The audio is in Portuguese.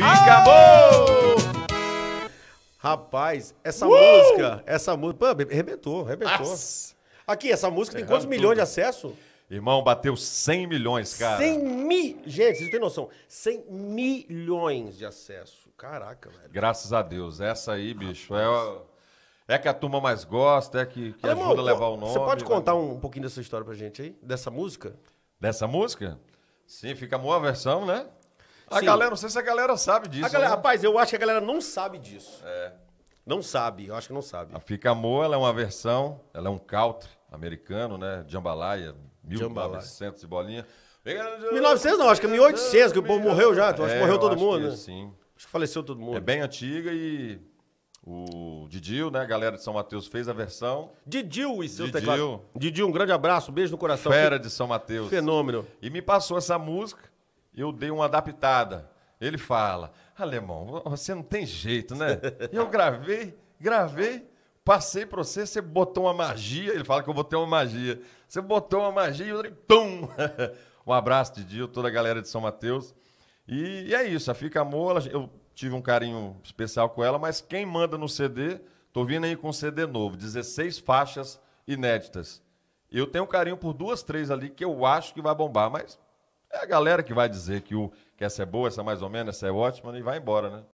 Fica bom! Rapaz, essa Uh! música, essa música. Pô, arrebentou, arrebentou. Aqui, essa música tem é, quantos milhões de acesso? Irmão, bateu 100 milhões, cara. 100 mil. Gente, vocês não têm noção. 100 milhões de acesso. Caraca, velho. Graças a Deus. Essa aí, bicho, é, é que a turma mais gosta, é que, que Alemão, ajuda a levar o nome. Você pode né? contar um, pouquinho dessa história pra gente aí? Dessa música? Dessa música? Sim, fica a boa versão, né? A Sim. galera, não sei se a galera sabe disso. A galera, né? Rapaz, eu acho que a galera não sabe disso. É. Não sabe, eu acho que não sabe. A Fica Amor, ela é uma versão, ela é um country americano, né? Jambalaya, 1900 e bolinha. 1900 não, acho que é 1800, que o povo morreu já. acho que é, morreu todo mundo. Que, né? Sim. Acho que faleceu todo mundo. É bem antiga e o Didil, né? A galera de São Mateus fez a versão. Didil e seu Didil. teclado. Didil, um grande abraço, um beijo no coração. Fera de São Mateus. Fenômeno. E me passou essa música eu dei uma adaptada. Ele fala: Alemão, você não tem jeito, né? Eu gravei, gravei, passei para você, você botou uma magia. Ele fala que eu botei uma magia. Você botou uma magia e eu falei: pum! um abraço, de dia toda a galera de São Mateus. E, e é isso, a Fica Amor, eu tive um carinho especial com ela, mas quem manda no CD, tô vindo aí com um CD novo, 16 faixas inéditas. Eu tenho um carinho por duas, três ali que eu acho que vai bombar, mas é a galera que vai dizer que, o, que essa é boa, essa é mais ou menos, essa é ótima, e vai embora, né?